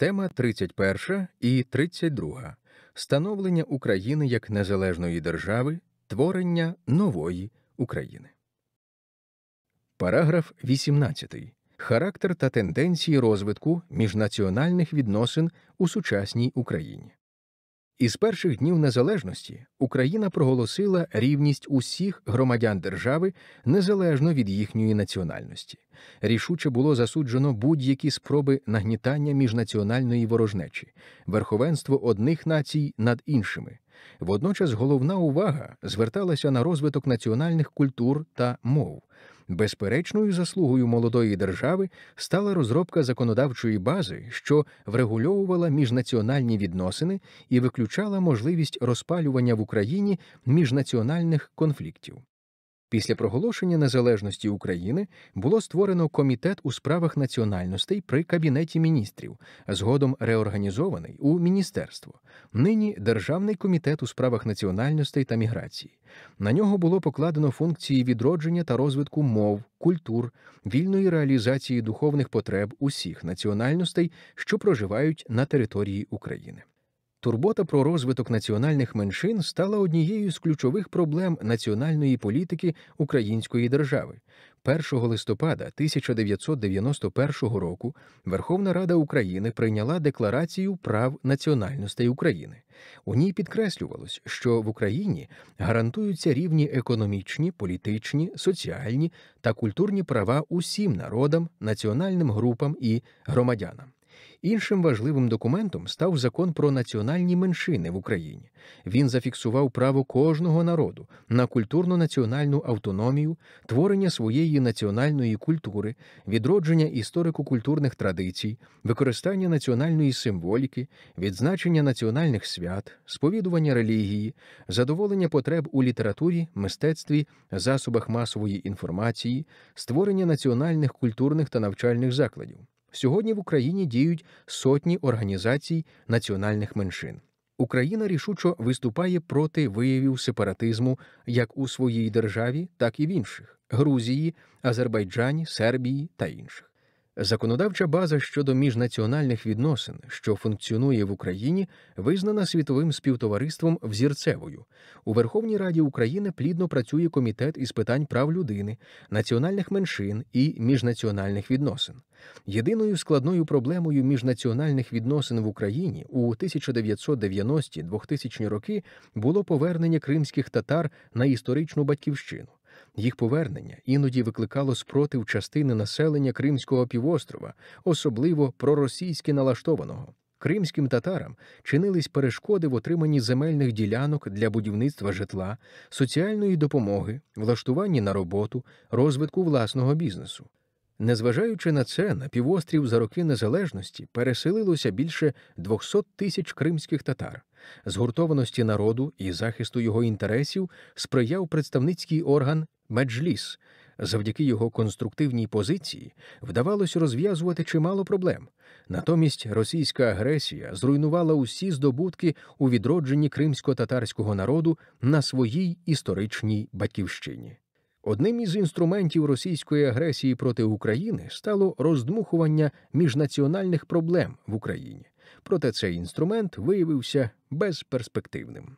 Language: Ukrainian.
Тема 31 і 32. Становлення України як незалежної держави, творення нової України. Параграф 18. Характер та тенденції розвитку міжнаціональних відносин у сучасній Україні. Із перших днів незалежності Україна проголосила рівність усіх громадян держави незалежно від їхньої національності. Рішуче було засуджено будь-які спроби нагнітання міжнаціональної ворожнечі, верховенство одних націй над іншими. Водночас головна увага зверталася на розвиток національних культур та мов. Безперечною заслугою молодої держави стала розробка законодавчої бази, що врегульовувала міжнаціональні відносини і виключала можливість розпалювання в Україні міжнаціональних конфліктів. Після проголошення незалежності України було створено комітет у справах національностей при кабінеті міністрів, згодом реорганізований у міністерство. Нині Державний комітет у справах національностей та міграції. На нього було покладено функції відродження та розвитку мов, культур, вільної реалізації духовних потреб усіх національностей, що проживають на території України. Турбота про розвиток національних меншин стала однією з ключових проблем національної політики Української держави. 1 листопада 1991 року Верховна Рада України прийняла декларацію прав національностей України. У ній підкреслювалось, що в Україні гарантуються рівні економічні, політичні, соціальні та культурні права усім народам, національним групам і громадянам. Іншим важливим документом став закон про національні меншини в Україні. Він зафіксував право кожного народу на культурно-національну автономію, творення своєї національної культури, відродження історико-культурних традицій, використання національної символіки, відзначення національних свят, сповідування релігії, задоволення потреб у літературі, мистецтві, засобах масової інформації, створення національних культурних та навчальних закладів. Сьогодні в Україні діють сотні організацій національних меншин. Україна рішучо виступає проти виявів сепаратизму як у своїй державі, так і в інших Грузії, Азербайджані, Сербії та інших. Законодавча база щодо міжнаціональних відносин, що функціонує в Україні, визнана світовим співтовариством взірцевою. У Верховній Раді України плідно працює комітет із питань прав людини, національних меншин і міжнаціональних відносин. Єдиною складною проблемою міжнаціональних відносин в Україні у 1990 2000 роки було повернення кримських татар на історичну батьківщину. Їх повернення іноді викликало спротив частини населення Кримського півострова, особливо проросійськи налаштованого. Кримським татарам чинились перешкоди в отриманні земельних ділянок для будівництва житла, соціальної допомоги, влаштуванні на роботу, розвитку власного бізнесу. Незважаючи на це, на півострів за роки незалежності переселилося більше 200 тисяч кримських татар. Згуртованості народу і захисту його інтересів сприяв представницький орган Меджліс. Завдяки його конструктивній позиції вдавалося розв'язувати чимало проблем. Натомість російська агресія зруйнувала усі здобутки у відродженні кримсько-татарського народу на своїй історичній батьківщині. Одним із інструментів російської агресії проти України стало роздмухування міжнаціональних проблем в Україні, проте цей інструмент виявився безперспективним.